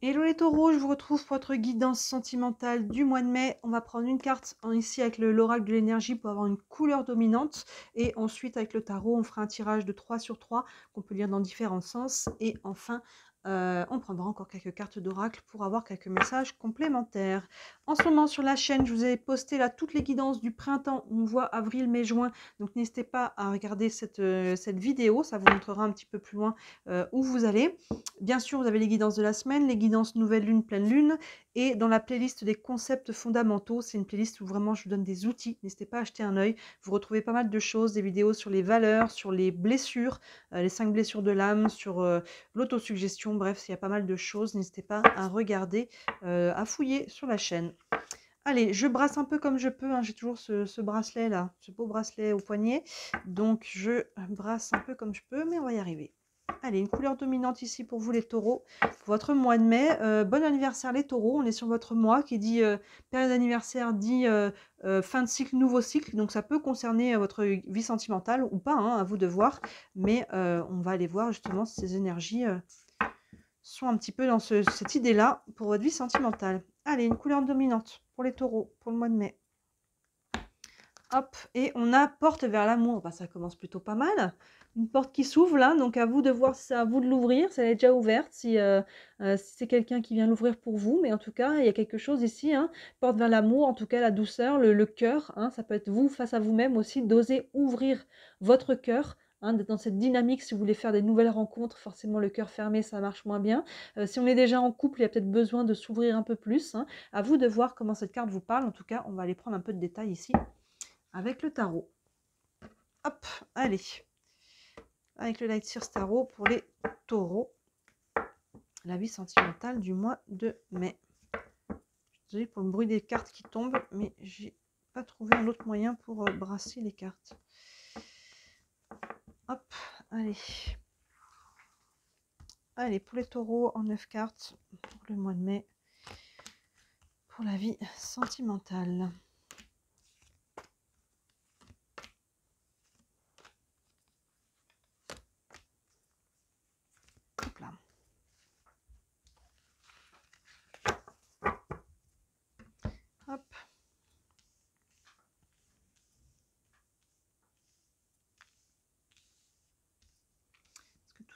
Hello les taureaux, je vous retrouve pour votre guidance sentimentale du mois de mai. On va prendre une carte ici avec l'oracle de l'énergie pour avoir une couleur dominante. Et ensuite avec le tarot, on fera un tirage de 3 sur 3 qu'on peut lire dans différents sens. Et enfin euh, on prendra encore quelques cartes d'oracle pour avoir quelques messages complémentaires. En ce moment sur la chaîne, je vous ai posté là toutes les guidances du printemps. On voit avril, mai, juin. Donc n'hésitez pas à regarder cette, euh, cette, vidéo. Ça vous montrera un petit peu plus loin euh, où vous allez. Bien sûr, vous avez les guidances de la semaine, les guidances nouvelle lune, pleine lune et dans la playlist des concepts fondamentaux, c'est une playlist où vraiment je vous donne des outils. N'hésitez pas à acheter un œil. Vous retrouvez pas mal de choses, des vidéos sur les valeurs, sur les blessures, euh, les cinq blessures de l'âme, sur euh, l'autosuggestion. Bref, il y a pas mal de choses. N'hésitez pas à regarder, euh, à fouiller sur la chaîne. Allez, je brasse un peu comme je peux. Hein. J'ai toujours ce, bracelet là, ce beau bracelet au poignet. Donc je brasse un peu comme je peux, mais on va y arriver. Allez, une couleur dominante ici pour vous les taureaux. Pour votre mois de mai, euh, bon anniversaire les taureaux. On est sur votre mois qui dit euh, période d'anniversaire, dit euh, fin de cycle, nouveau cycle. Donc ça peut concerner votre vie sentimentale ou pas, hein, à vous de voir. Mais on va aller voir justement si ces énergies sont un petit peu dans cette idée-là pour votre vie sentimentale. Allez, une couleur dominante pour les taureaux pour le mois de mai. Hop, et on a porte vers l'amour. Bah, ça commence plutôt pas mal. Une porte qui s'ouvre là, donc à vous de voir, c'est à vous de l'ouvrir. Si elle est déjà ouverte, euh, euh, si, c'est quelqu'un qui vient l'ouvrir pour vous. Mais en tout cas, il y a quelque chose ici. Hein. Porte vers l'amour, en tout cas la douceur, le, cœur. Hein. Ça peut être vous face à vous-même aussi, d'oser ouvrir votre cœur. Hein, dans cette dynamique, si vous voulez faire des nouvelles rencontres, forcément le cœur fermé, ça marche moins bien. Euh, si on est déjà en couple, il y a peut-être besoin de s'ouvrir un peu plus. Hein. À vous de voir comment cette carte vous parle. En tout cas, on va aller prendre un peu de détails ici avec le tarot. Hop, allez. Avec le light sur tarot pour les taureaux. La vie sentimentale du mois de mai. Je suis pour le bruit des cartes qui tombent, mais j'ai pas trouvé un autre moyen pour euh, brasser les cartes. Hop, allez. Allez, pour les taureaux en 9 cartes pour le mois de mai. Pour la vie sentimentale.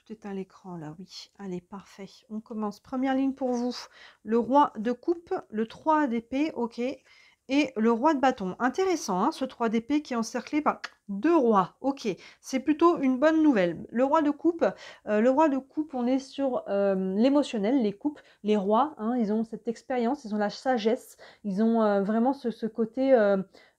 tout est à l'écran là, oui. Allez, parfait. On commence. Première ligne pour vous. Le roi de coupe, le 3 d'épée, ok. Et le roi de bâton. Intéressant, hein, ce 3 d'épée qui est encerclé par deux rois. Ok, c'est plutôt une bonne nouvelle. Le roi de coupe, euh, le roi de coupe, on est sur euh, l'émotionnel, les coupes, les rois, hein, ils ont cette expérience, ils ont la sagesse, ils ont euh, vraiment ce côté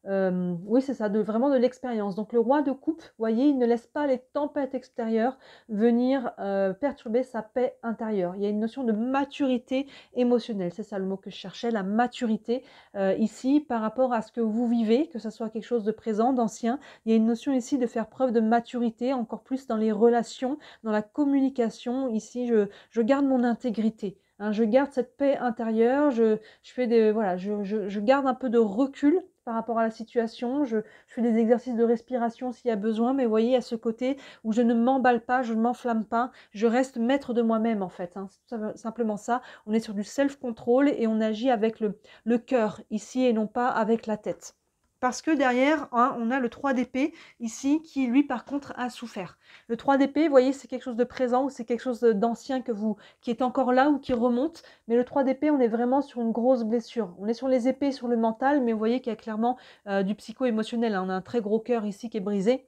euh, oui, c'est ça, de, vraiment de l'expérience. Donc le roi de coupe, vous voyez, il ne laisse pas les tempêtes extérieures venir euh, perturber sa paix intérieure. Il y a une notion de maturité émotionnelle, c'est ça le mot que je cherchais, la maturité euh, ici par rapport à ce que vous vivez, que ce soit quelque chose de présent, d'ancien. Il y a une notion ici de faire preuve de maturité, encore plus dans les relations, dans la communication. Ici, je, garde mon intégrité. Hein. je garde cette paix intérieure, je, fais des, voilà, je garde un peu de recul par rapport à la situation. Je, fais des exercices de respiration s'il y a besoin, mais voyez, à ce côté où je ne m'emballe pas, je ne m'enflamme pas, je reste maître de moi-même en fait. C'est hein. simplement ça. On est sur du self-control et on agit avec le cœur ici et non pas avec la tête parce que derrière, hein, on a le 3 d'épée ici qui, lui, par contre, a souffert. Le 3 d'épée, vous voyez, c'est quelque chose de présent ou c'est quelque chose d'ancien que vous, qui est encore là ou qui remonte. Mais le 3 d'épée, on est vraiment sur une grosse blessure. On est sur les épées, sur le mental, mais vous voyez qu'il y a clairement euh, du psycho-émotionnel. Hein. On a un très gros cœur ici qui est brisé.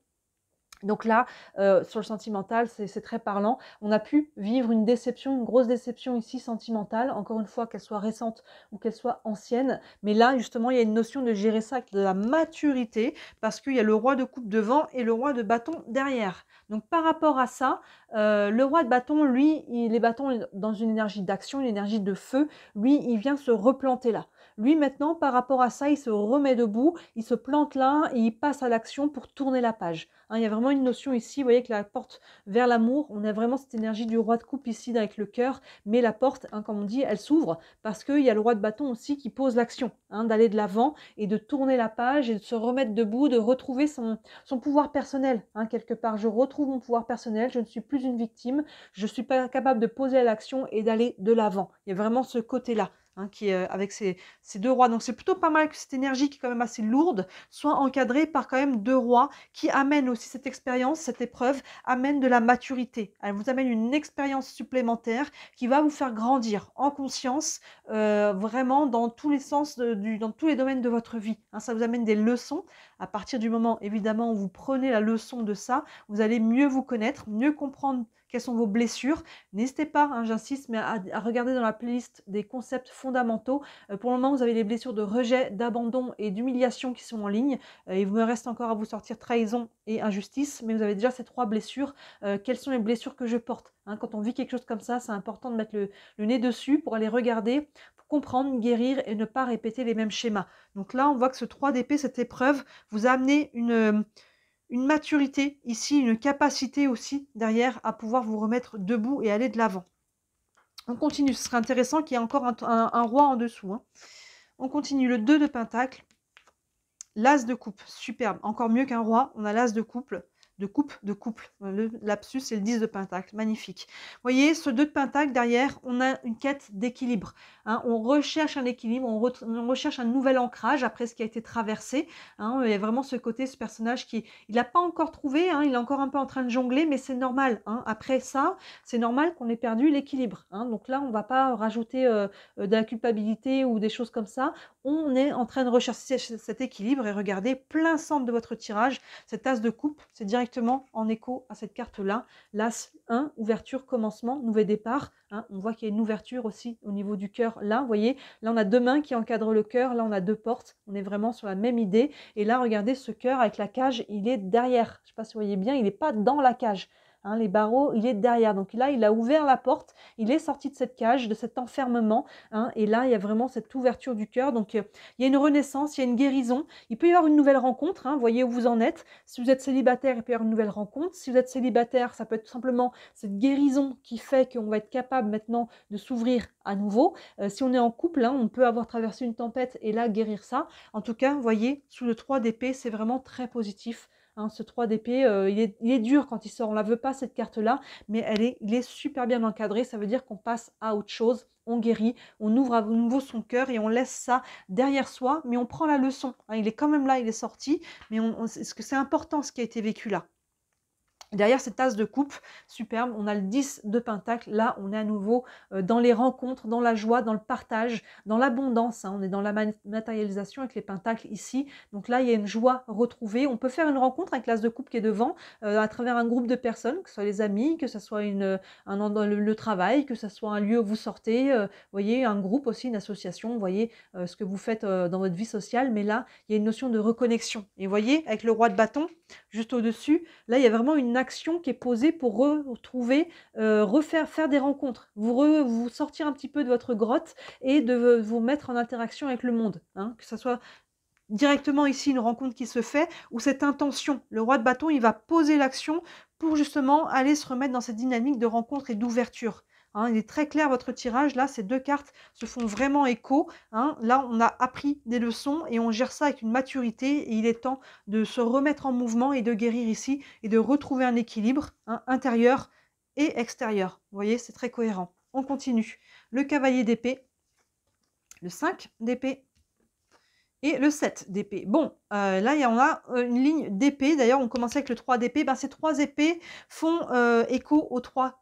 Donc là, euh, sur le sentimental, c'est très parlant. On a pu vivre une déception, une grosse déception ici sentimentale, encore une fois, qu'elle soit récente ou qu'elle soit ancienne. Mais là, justement, il y a une notion de gérer ça avec de la maturité, parce qu'il y a le roi de coupe devant et le roi de bâton derrière. Donc par rapport à ça, euh, le roi de bâton, lui, les bâtons dans une énergie d'action, une énergie de feu, lui, il vient se replanter là. Lui maintenant, par rapport à ça, il se remet debout, il se plante là et il passe à l'action pour tourner la page. Hein, il y a vraiment une notion ici, vous voyez que la porte vers l'amour, on a vraiment cette énergie du roi de coupe ici avec le cœur, mais la porte, hein, comme on dit, elle s'ouvre parce qu'il y a le roi de bâton aussi qui pose l'action, hein, d'aller de l'avant et de tourner la page et de se remettre debout, de retrouver son, pouvoir personnel. quelque part, je retrouve mon pouvoir personnel, je ne suis plus une victime, je ne suis pas capable de poser à l'action et d'aller de l'avant. Il y a vraiment ce côté-là. Hein, qui euh, avec ces, deux rois. Donc c'est plutôt pas mal que cette énergie qui est quand même assez lourde soit encadrée par quand même deux rois qui amènent aussi cette expérience, cette épreuve, amène de la maturité. Elle vous amène une expérience supplémentaire qui va vous faire grandir en conscience, euh, vraiment dans tous les sens, dans tous les domaines de votre vie. Hein. ça vous amène des leçons. À partir du moment, évidemment, où vous prenez la leçon de ça, vous allez mieux vous connaître, mieux comprendre quelles sont vos blessures. N'hésitez pas, hein, j'insiste, mais à, regarder dans la playlist des concepts fondamentaux. Euh, pour le moment, vous avez les blessures de rejet, d'abandon et d'humiliation qui sont en ligne. Euh, il me reste encore à vous sortir trahison et injustice, mais vous avez déjà ces trois blessures. Euh, quelles sont les blessures que je porte hein? Quand on vit quelque chose comme ça, c'est important de mettre le, nez dessus pour aller regarder, pour comprendre, guérir et ne pas répéter les mêmes schémas. Donc là, on voit que ce 3 d'épée, cette épreuve, vous a amené une une maturité ici, une capacité aussi derrière à pouvoir vous remettre debout et aller de l'avant. On continue, ce serait intéressant qu'il y ait encore un, roi en dessous. Hein. On continue, le 2 de Pentacle. L'as de coupe, superbe, encore mieux qu'un roi, on a l'as de couple de coupe, de couple. Le lapsus, c'est le 10 de pentacle. Magnifique. Vous voyez, ce 2 de pentacle, derrière, on a une quête d'équilibre. Hein. on recherche un équilibre, on, recherche un nouvel ancrage après ce qui a été traversé. Hein. il y a vraiment ce côté, ce personnage qui il n'a pas encore trouvé, hein, il est encore un peu en train de jongler, mais c'est normal. Après ça, c'est normal qu'on ait perdu l'équilibre. Donc là, on ne va pas rajouter d'inculpabilité euh, euh, de culpabilité ou des choses comme ça. On est en train de rechercher cet équilibre et regardez, plein centre de votre tirage, cette tasse de coupe, c'est direct en écho à cette carte-là. L'As 1, ouverture, commencement, nouvel départ. Hein, on voit qu'il y a une ouverture aussi au niveau du cœur. Là, vous voyez, là on a deux mains qui encadrent le cœur. Là, on a deux portes. On est vraiment sur la même idée. Et là, regardez ce cœur avec la cage, il est derrière. Je ne sais pas si vous voyez bien, il n'est pas dans la cage. Hein, les barreaux, il est derrière. Donc là, il a ouvert la porte, il est sorti de cette cage, de cet enfermement. Hein, et là, il y a vraiment cette ouverture du cœur. Donc euh, il y a une renaissance, il y a une guérison. Il peut y avoir une nouvelle rencontre. Hein, voyez où vous en êtes. Si vous êtes célibataire, il peut y avoir une nouvelle rencontre. Si vous êtes célibataire, ça peut être tout simplement cette guérison qui fait qu'on va être capable maintenant de s'ouvrir à nouveau. Euh, si on est en couple, on peut avoir traversé une tempête et là guérir ça. En tout cas, voyez, sous le 3 d'épée, c'est vraiment très positif Hein, ce 3 d'épée, euh, il, est, dur quand il sort. On ne la veut pas, cette carte-là, mais elle est, il est super bien encadré. Ça veut dire qu'on passe à autre chose. On guérit, on ouvre à nouveau son cœur et on laisse ça derrière soi, mais on prend la leçon. Hein, il est quand même là, il est sorti, mais on, ce que c'est important ce qui a été vécu là Derrière cette tasse de coupe, superbe, on a le 10 de Pentacle. Là, on est à nouveau euh, dans les rencontres, dans la joie, dans le partage, dans l'abondance. Hein. On est dans la matérialisation avec les Pentacles ici. Donc là, il y a une joie retrouvée. On peut faire une rencontre avec l'as de coupe qui est devant euh, à travers un groupe de personnes, que ce soit les amis, que ce soit le, travail, que ce soit un lieu où vous sortez. Euh, vous voyez, un groupe aussi, une association. Vous voyez ce que vous faites dans votre vie sociale. Mais là, il y a une notion de reconnexion. Et vous voyez, avec le roi de bâton, juste au-dessus. Là, il y a vraiment une action qui est posée pour retrouver, euh, refaire faire des rencontres, vous, sortir un petit peu de votre grotte et de vous mettre en interaction avec le monde. Hein. que ce soit directement ici une rencontre qui se fait ou cette intention. Le roi de bâton, il va poser l'action pour justement aller se remettre dans cette dynamique de rencontre et d'ouverture. Hein, il est très clair votre tirage. Là, ces deux cartes se font vraiment écho. Hein. Là, on a appris des leçons et on gère ça avec une maturité. Et il est temps de se remettre en mouvement et de guérir ici et de retrouver un équilibre hein, intérieur et extérieur. Vous voyez, c'est très cohérent. On continue. Le cavalier d'épée, le 5 d'épée et le 7 d'épée. Bon, euh, là, il y en a euh, une ligne d'épée. D'ailleurs, on commençait avec le 3 d'épée. Ben, ces trois épées font euh, écho aux 3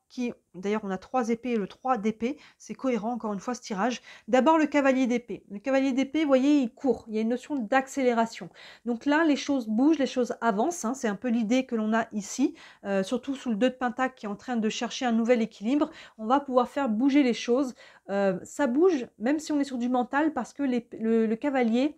d'ailleurs, on a trois épées et le 3 d'épée. C'est cohérent, encore une fois, ce tirage. D'abord, le cavalier d'épée. Le cavalier d'épée, vous voyez, il court. Il y a une notion d'accélération. Donc là, les choses bougent, les choses avancent. Hein. C'est un peu l'idée que l'on a ici, euh, surtout sous le 2 de Pentacle qui est en train de chercher un nouvel équilibre. On va pouvoir faire bouger les choses. Euh, ça bouge, même si on est sur du mental, parce que les, le cavalier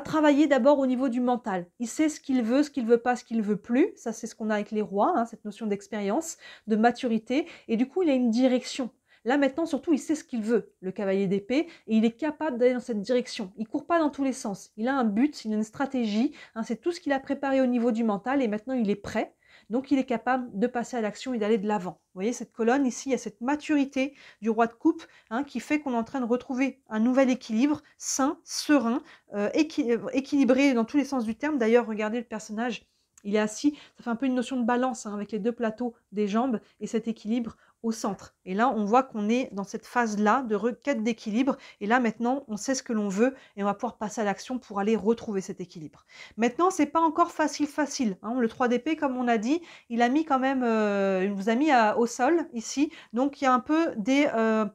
travailler d'abord au niveau du mental. Il sait ce qu'il veut, ce qu'il veut pas, ce qu'il veut plus. Ça, c'est ce qu'on a avec les rois, hein, cette notion d'expérience, de maturité. Et du coup, il a une direction. Là maintenant, surtout, il sait ce qu'il veut, le cavalier d'épée, et il est capable d'aller dans cette direction. Il court pas dans tous les sens. Il a un but, il a une stratégie. Hein, c'est tout ce qu'il a préparé au niveau du mental, et maintenant il est prêt. Donc il est capable de passer à l'action et d'aller de l'avant. Vous voyez cette colonne ici, il y a cette maturité du roi de coupe hein, qui fait qu'on est en train de retrouver un nouvel équilibre sain, serein, euh, euh, équilibré dans tous les sens du terme. D'ailleurs, regardez le personnage. Il est assis, ça fait un peu une notion de balance hein, avec les deux plateaux des jambes et cet équilibre au centre. Et là, on voit qu'on est dans cette phase-là de requête d'équilibre. Et là, maintenant, on sait ce que l'on veut et on va pouvoir passer à l'action pour aller retrouver cet équilibre. Maintenant, c'est pas encore facile, facile. Hein. Le 3DP, comme on a dit, il a mis quand même, euh, il vous a mis au sol ici. Donc, il y a un peu des euh,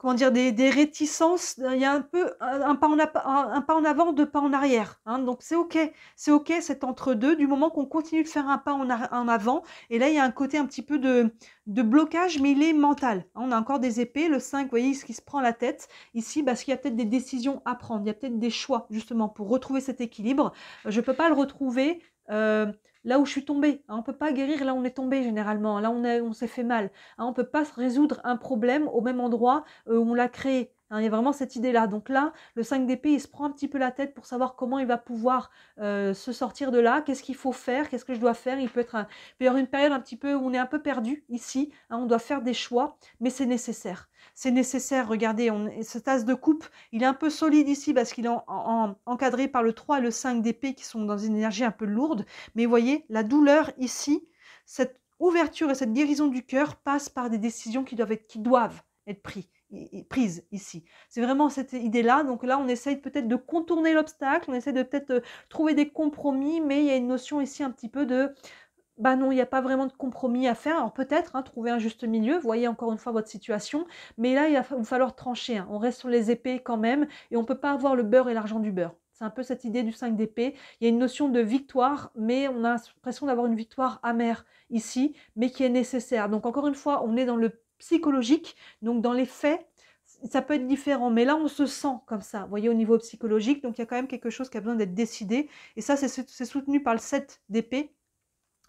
comment dire, des, réticences. Euh, il y a un peu un, pas, en avant, deux pas en arrière. Hein. donc c'est OK. C'est OK c'est entre-deux du moment qu'on continue de faire un pas en, en, avant. Et là, il y a un côté un petit peu de, de blocage, mais il est mental. Hein. On a encore des épées. Le 5, vous voyez, ce qui se prend la tête ici, bah, parce qu'il y a peut-être des décisions à prendre. Il y a peut-être des choix, justement, pour retrouver cet équilibre. Je ne peux pas le retrouver. Euh, là où je suis tombé. Hein, on ne peut pas guérir là où on est tombé généralement, là où on s'est fait mal. Hein. on ne peut pas résoudre un problème au même endroit euh, où on l'a créé. Hein, il y a vraiment cette idée-là. Donc là, le 5 d'épée, il se prend un petit peu la tête pour savoir comment il va pouvoir euh, se sortir de là, qu'est-ce qu'il faut faire, qu'est-ce que je dois faire. Il peut, être y avoir une période un petit peu où on est un peu perdu ici, hein, on doit faire des choix, mais c'est nécessaire. C'est nécessaire, regardez, on, tasse de coupe, il est un peu solide ici parce qu'il est encadré par le 3 et le 5 d'épée qui sont dans une énergie un peu lourde. Mais vous voyez, la douleur ici, cette ouverture et cette guérison du cœur passent par des décisions qui doivent qui doivent être prises prise ici. C'est vraiment cette idée-là. Donc là, on essaye peut-être de contourner l'obstacle, on essaye de peut-être euh, trouver des compromis, mais il y a une notion ici un petit peu de bah non, il n'y a pas vraiment de compromis à faire. Alors peut-être hein, trouver un juste milieu, voyez encore une fois votre situation, mais là, il va, falloir trancher. Hein. On reste sur les épées quand même, et on ne peut pas avoir le beurre et l'argent du beurre. C'est un peu cette idée du 5 d'épée. Il y a une notion de victoire, mais on a l'impression d'avoir une victoire amère ici, mais qui est nécessaire. Donc encore une fois, on est dans le psychologique. Donc dans les faits, ça peut être différent, mais là on se sent comme ça, vous voyez, au niveau psychologique. Donc il y a quand même quelque chose qui a besoin d'être décidé. Et ça, c'est soutenu par le 7 d'épée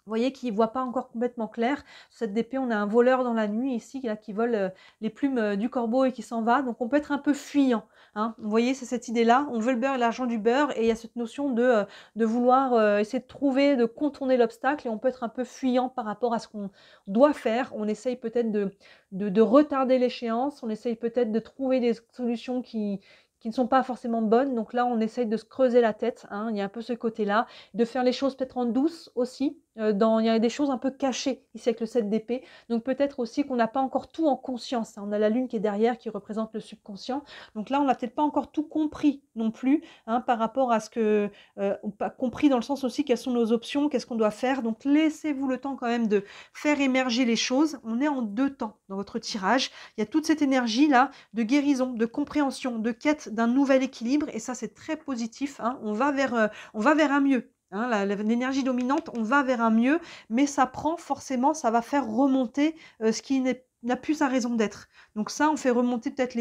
vous voyez qu'il ne voit pas encore complètement clair. Cette DP, on a un voleur dans la nuit ici là, qui vole euh, les plumes euh, du corbeau et qui s'en va. Donc on peut être un peu fuyant. Hein. Vous voyez, c'est cette idée-là. On veut le beurre et l'argent du beurre. Et il y a cette notion de, euh, de vouloir essayer de trouver, de contourner l'obstacle. Et on peut être un peu fuyant par rapport à ce qu'on doit faire. On essaye peut-être de, de, retarder l'échéance. On essaye peut-être de trouver des solutions qui, qui ne sont pas forcément bonnes. Donc là, on essaye de se creuser la tête. Hein. Il y a un peu ce côté-là. De faire les choses peut-être en douce aussi. Euh, il y a des choses un peu cachées ici avec le 7 d'épée. Donc peut-être aussi qu'on n'a pas encore tout en conscience. Hein. On a la lune qui est derrière, qui représente le subconscient. Donc là, on n'a peut-être pas encore tout compris non plus hein, par rapport à ce que... n'a euh, pas compris dans le sens aussi quelles sont nos options, qu'est-ce qu'on doit faire. Donc laissez-vous le temps quand même de faire émerger les choses. On est en deux temps dans votre tirage. Il y a toute cette énergie-là de guérison, de compréhension, de quête d'un nouvel équilibre. Et ça, c'est très positif. Hein. On, va vers, euh, on va vers un mieux Hein, l'énergie dominante, on va vers un mieux, mais ça prend forcément, ça va faire remonter euh, ce qui n'a plus sa raison d'être. Donc ça, on fait remonter peut-être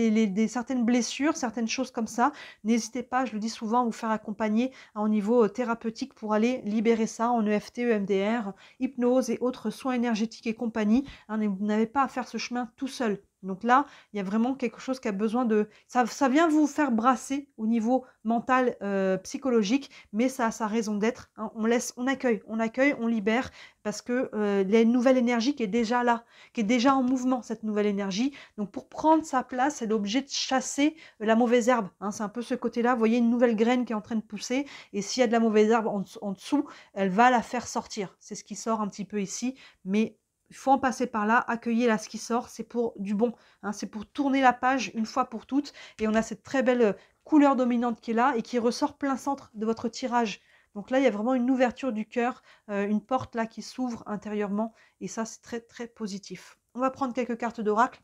certaines blessures, certaines choses comme ça. N'hésitez pas, je le dis souvent, à vous faire accompagner au niveau euh, thérapeutique pour aller libérer ça en EFT, EMDR, hypnose et autres soins énergétiques et compagnie. Hein, vous n'avez pas à faire ce chemin tout seul. Donc là, il y a vraiment quelque chose qui a besoin de... Ça, ça vient vous faire brasser au niveau mental, euh, psychologique, mais ça a sa raison d'être. Hein. On laisse, on accueille, on accueille, on libère, parce que euh, la nouvelle énergie qui est déjà là, qui est déjà en mouvement, cette nouvelle énergie. Donc pour prendre sa place, elle est obligée de chasser euh, la mauvaise herbe. Hein. C'est un peu ce côté-là. Vous voyez une nouvelle graine qui est en train de pousser, et s'il y a de la mauvaise herbe en dessous, elle va la faire sortir. C'est ce qui sort un petit peu ici, mais il faut en passer par là, accueillir là ce qui sort, c'est pour du bon, hein, c'est pour tourner la page une fois pour toutes. Et on a cette très belle euh, couleur dominante qui est là et qui ressort plein centre de votre tirage. Donc là, il y a vraiment une ouverture du cœur, euh, une porte là qui s'ouvre intérieurement. Et ça, c'est très très positif. On va prendre quelques cartes d'oracle.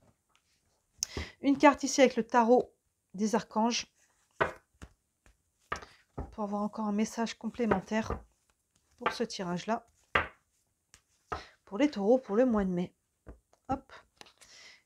Une carte ici avec le tarot des archanges. Pour avoir encore un message complémentaire pour ce tirage-là pour les taureaux pour le mois de mai. Hop.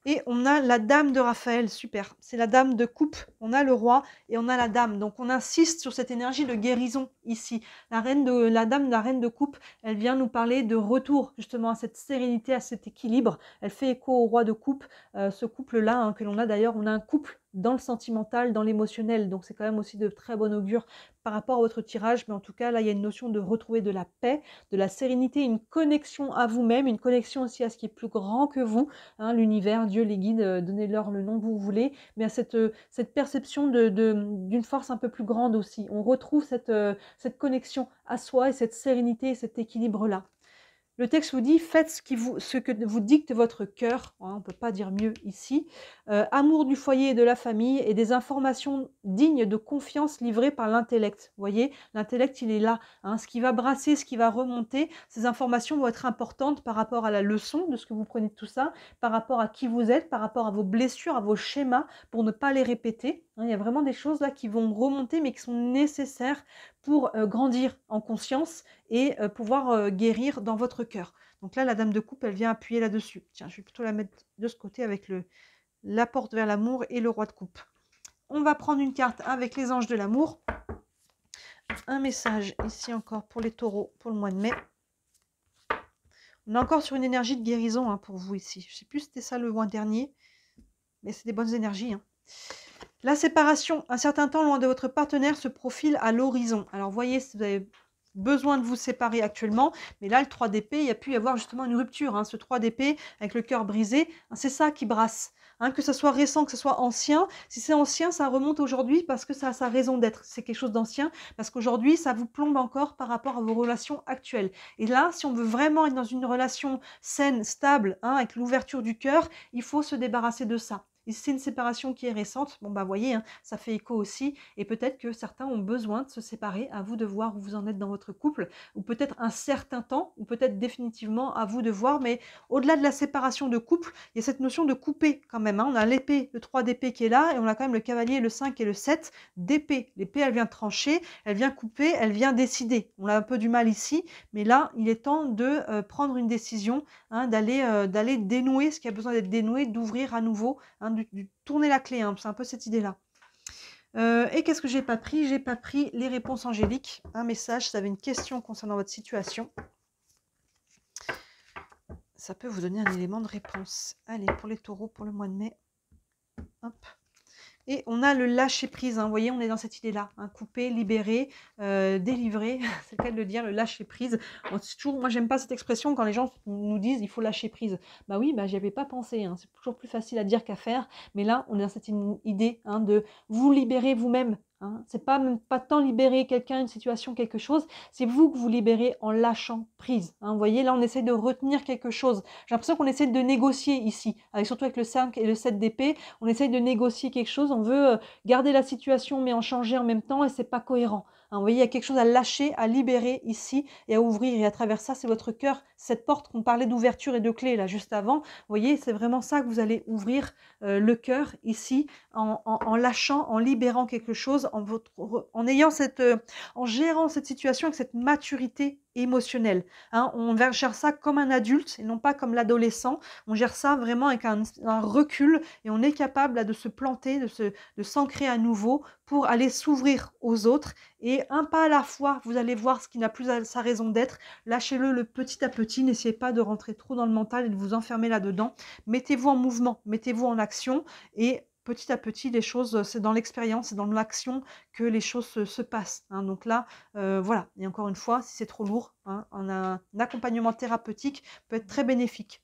Et on a la dame de Raphaël, super. C'est la dame de coupe. On a le roi et on a la dame. Donc on insiste sur cette énergie de guérison ici. La reine de la dame, la reine de coupe, elle vient nous parler de retour justement à cette sérénité, à cet équilibre. Elle fait écho au roi de coupe, euh, ce couple-là hein, que l'on a d'ailleurs. On a un couple dans le sentimental, dans l'émotionnel. Donc c'est quand même aussi de très bon augure par rapport à votre tirage. Mais en tout cas, là, il y a une notion de retrouver de la paix, de la sérénité, une connexion à vous-même, une connexion aussi à ce qui est plus grand que vous, hein, l'univers, Dieu, les guides, euh, donnez-leur le nom que vous voulez, mais à cette, euh, cette perception d'une de, force un peu plus grande aussi. On retrouve cette, euh, cette connexion à soi et cette sérénité cet équilibre-là. Le texte vous dit faites ce, que vous dicte votre cœur, hein, on ne peut pas dire mieux ici. Euh, amour du foyer et de la famille et des informations dignes de confiance livrées par l'intellect. Vous voyez, l'intellect, il est là. Hein. ce qui va brasser, ce qui va remonter, ces informations vont être importantes par rapport à la leçon de ce que vous prenez de tout ça, par rapport à qui vous êtes, par rapport à vos blessures, à vos schémas, pour ne pas les répéter. Hein, il y a vraiment des choses là qui vont remonter, mais qui sont nécessaires pour grandir en conscience et pouvoir guérir dans votre cœur. Donc là, la dame de coupe, elle vient appuyer là-dessus. Tiens, je vais plutôt la mettre de ce côté avec le, la porte vers l'amour et le roi de coupe. On va prendre une carte avec les anges de l'amour. Un message ici encore pour les taureaux pour le mois de mai. On est encore sur une énergie de guérison hein, pour vous ici. Je ne sais plus si c'était ça le mois dernier, mais c'est des bonnes énergies. Hein. La séparation, un certain temps loin de votre partenaire, se profile à l'horizon. Alors voyez si vous avez besoin de vous séparer actuellement, mais là, le 3DP, il y a pu y avoir justement une rupture. Hein. Ce 3DP avec le cœur brisé, hein, c'est ça qui brasse. Hein. que ce soit récent, que ce soit ancien. Si c'est ancien, ça remonte aujourd'hui parce que ça a sa raison d'être. C'est quelque chose d'ancien parce qu'aujourd'hui, ça vous plombe encore par rapport à vos relations actuelles. Et là, si on veut vraiment être dans une relation saine, stable, avec l'ouverture du cœur, il faut se débarrasser de ça c'est une séparation qui est récente, bon bah voyez, hein, ça fait écho aussi, et peut-être que certains ont besoin de se séparer, à vous de voir où vous en êtes dans votre couple, ou peut-être un certain temps, ou peut-être définitivement à vous de voir, mais au-delà de la séparation de couple, il y a cette notion de couper quand même, hein. on a l'épée, le 3 d'épée qui est là, et on a quand même le cavalier, le 5 et le 7 d'épée. L'épée, elle vient trancher, elle vient couper, elle vient décider. On a un peu du mal ici, mais là, il est temps de euh, prendre une décision, hein, euh, d'aller dénouer ce qui a besoin d'être dénoué, d'ouvrir à nouveau, tourner la clé. Hein, c'est un peu cette idée-là. Euh, et qu'est-ce que j'ai pas pris J'ai pas pris les réponses angéliques. Un message, ça avait une question concernant votre situation. Ça peut vous donner un élément de réponse. Allez, pour les taureaux, pour le mois de mai. Hop. Et on a le lâcher prise, hein. vous voyez, on est dans cette idée-là, hein. couper, libérer, euh, délivrer, c'est le cas de le dire, le lâcher prise. Moi, toujours, moi, j'aime pas cette expression quand les gens nous disent il faut lâcher prise. Bah oui, bah j'y avais pas pensé, hein. c'est toujours plus facile à dire qu'à faire, mais là, on est dans cette idée de vous libérer vous-même Hein. Ce n'est pas même pas tant libérer quelqu'un, une situation, quelque chose, c'est vous que vous libérez en lâchant prise. Hein. Vous voyez, là on essaie de retenir quelque chose. J'ai l'impression qu'on essaie de négocier ici, avec, surtout avec le 5 et le 7 d'épée, on essaie de négocier quelque chose, on veut euh, garder la situation mais en changer en même temps et ce n'est pas cohérent. Hein, vous voyez, il y a quelque chose à lâcher, à libérer ici et à ouvrir. Et à travers ça, c'est votre cœur, cette porte qu'on parlait d'ouverture et de clé là juste avant. Vous voyez, c'est vraiment ça que vous allez ouvrir euh, le cœur ici en, lâchant, en libérant quelque chose, en, ayant cette, euh, en gérant cette situation avec cette maturité émotionnel. Hein. on gère ça comme un adulte et non pas comme l'adolescent. On gère ça vraiment avec un, recul et on est capable de se planter, de, s'ancrer à nouveau pour aller s'ouvrir aux autres. Et un pas à la fois, vous allez voir ce qui n'a plus sa raison d'être. Lâchez-le le petit à petit. N'essayez pas de rentrer trop dans le mental et de vous enfermer là-dedans. Mettez-vous en mouvement, mettez-vous en action et petit à petit, les choses, c'est dans l'expérience, c'est dans l'action que les choses se, passent. Hein. Donc là, voilà. Et encore une fois, si c'est trop lourd, a hein, un accompagnement thérapeutique peut être très bénéfique.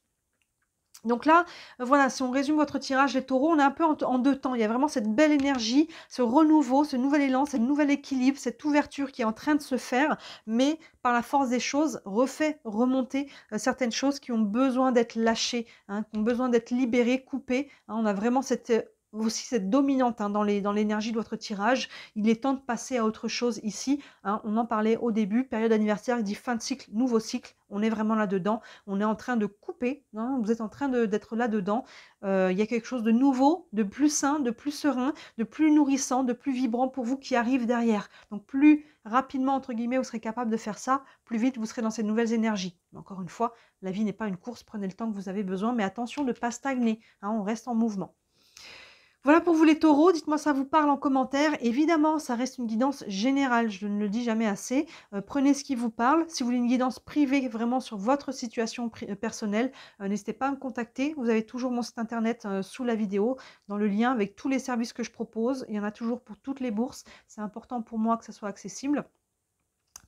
Donc là, voilà, si on résume votre tirage, des taureaux, on est un peu en, deux temps. Il y a vraiment cette belle énergie, ce renouveau, ce nouvel élan, ce nouvel équilibre, cette ouverture qui est en train de se faire, mais par la force des choses, refait remonter certaines choses qui ont besoin d'être lâchées, hein, qui ont besoin d'être libérées, coupées. on a vraiment cette aussi cette dominante hein, dans, l'énergie de votre tirage. Il est temps de passer à autre chose ici. Hein. On en parlait au début, période anniversaire, il dit fin de cycle, nouveau cycle. On est vraiment là-dedans. On est en train de couper. Hein. Vous êtes en train d'être là-dedans. Euh, il y a quelque chose de nouveau, de plus sain, de plus serein, de plus nourrissant, de plus vibrant pour vous qui arrive derrière. Donc plus rapidement, entre guillemets, vous serez capable de faire ça, plus vite vous serez dans ces nouvelles énergies. Encore une fois, la vie n'est pas une course. Prenez le temps que vous avez besoin, mais attention de ne pas stagner. on reste en mouvement. Voilà pour vous les taureaux, dites-moi ça vous parle en commentaire. Évidemment, ça reste une guidance générale, je ne le dis jamais assez. Euh, prenez ce qui vous parle. Si vous voulez une guidance privée vraiment sur votre situation euh, personnelle, euh, n'hésitez pas à me contacter. Vous avez toujours mon site internet sous la vidéo, dans le lien avec tous les services que je propose. Il y en a toujours pour toutes les bourses. C'est important pour moi que ça soit accessible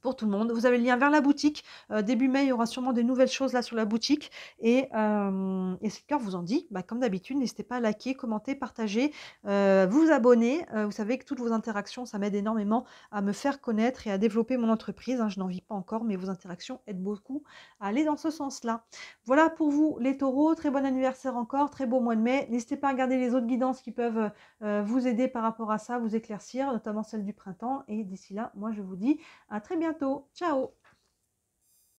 pour tout le monde. Vous avez le lien vers la boutique. Euh, début mai, il y aura sûrement des nouvelles choses là sur la boutique. Et, si le cœur vous en dit, bah, comme d'habitude, n'hésitez pas à liker, commenter, partager, euh, vous abonner. Euh, vous savez que toutes vos interactions, ça m'aide énormément à me faire connaître et à développer mon entreprise. Hein. je n'en vis pas encore, mais vos interactions aident beaucoup à aller dans ce sens-là. Voilà pour vous les taureaux. Très bon anniversaire encore, très beau mois de mai. N'hésitez pas à regarder les autres guidances qui peuvent vous aider par rapport à ça, vous éclaircir, notamment celle du printemps. Et d'ici là, moi je vous dis à très bientôt. arigatou. Tchau!